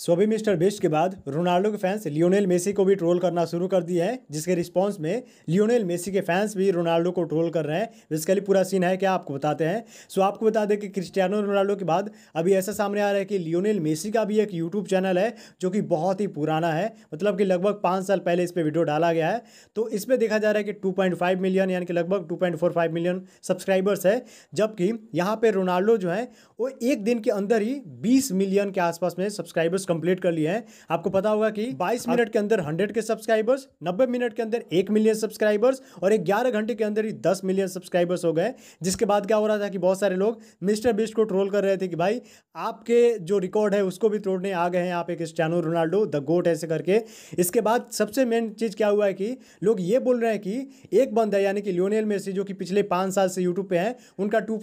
सो अभी mister best के बाद रोनाल्डो के फैंस लियोनेल मेसी को भी ट्रोल करना शुरू कर दिए हैं जिसके रिस्पांस में लियोनेल मेसी के फैंस भी रोनाल्डो को ट्रोल कर रहे हैं बेसिकली पूरा सीन है क्या आपको बताते हैं सो आपको बता दें कि क्रिस्टियानो रोनाल्डो के बाद अभी ऐसा सामने आ रहा है कि लियोनेल मेसी का भी एक यूट्यूब चैनल है जो कि बहुत ही पुराना है मतलब कि लगभग पाँच साल पहले इस पर वीडियो डाला गया है तो इस पर देखा जा रहा है कि टू मिलियन यानी कि लगभग टू मिलियन सब्सक्राइबर्स है जबकि यहाँ पर रोनाल्डो जो है वो एक दिन के अंदर ही बीस मिलियन के आसपास में सब्सक्राइबर्स कंप्लीट कर लिए हैं आपको पता होगा कि 22 मिनट के अंदर 100 के सब्सक्राइबर्स 90 मिनट के अंदर 1 मिलियन सब्सक्राइबर्स और 11 घंटे के अंदर ही 10 मिलियन सब्सक्राइबर्स हो गए जिसके बाद क्या हो रहा था कि बहुत सारे लोग मिस्टर बिस्ट को ट्रोल कर रहे थे कि भाई आपके जो रिकॉर्ड है उसको भी तोड़ने आ गए हैं आप एक स्टैनो रोनाल्डो द गोट ऐसे करके इसके बाद सबसे मेन चीज़ क्या हुआ है कि लोग ये बोल रहे हैं कि एक बंदा यानी कि लियोनेल मेसी जो कि पिछले पांच साल से यूट्यूब पे है उनका टू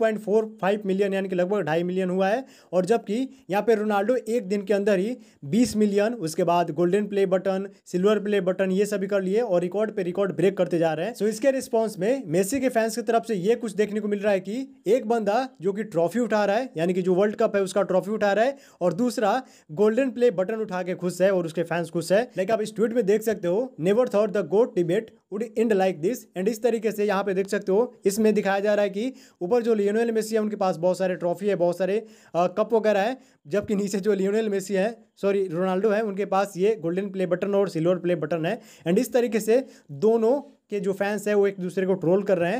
मिलियन यानी कि लगभग ढाई मिलियन हुआ है और जबकि यहाँ पे रोनाल्डो एक दिन के अंदर ही बीस मिलियन उसके बाद golden play button silver play button ये सभी कर लिए और रिकॉर्ड पे रिकॉर्ड ब्रेक करते जा रहे हैं सो so, इसके रिस्पॉन्स में मेसी के फैंस की तरफ से ये कुछ देखने को मिल रहा है कि एक बंदा जो कि ट्रॉफी उठा रहा है यानी कि जो वर्ल्ड कप है उसका ट्रॉफी उठा रहा है और दूसरा गोल्डन प्ले बटन उठा के खुश है और उसके फैंस खुश है लाइक आप इस ट्वीट में देख सकते हो never thought the GOAT debate would end like this and इस तरीके से यहाँ पे देख सकते हो इसमें दिखाया जा रहा है कि ऊपर जो लियोनल मेसी है उनके पास बहुत सारे ट्रॉफी है बहुत सारे आ, कप वगैरह है जबकि नीचे जो लियोनल मेसी है सॉरी रोनाल्डो है उनके पास ये गोल्डन प्ले बटन और सिल्वर प्ले बटन है एंड इस तरीके से दोनों के जो फैंस है वो एक दूसरे को ट्रोल कर रहे हैं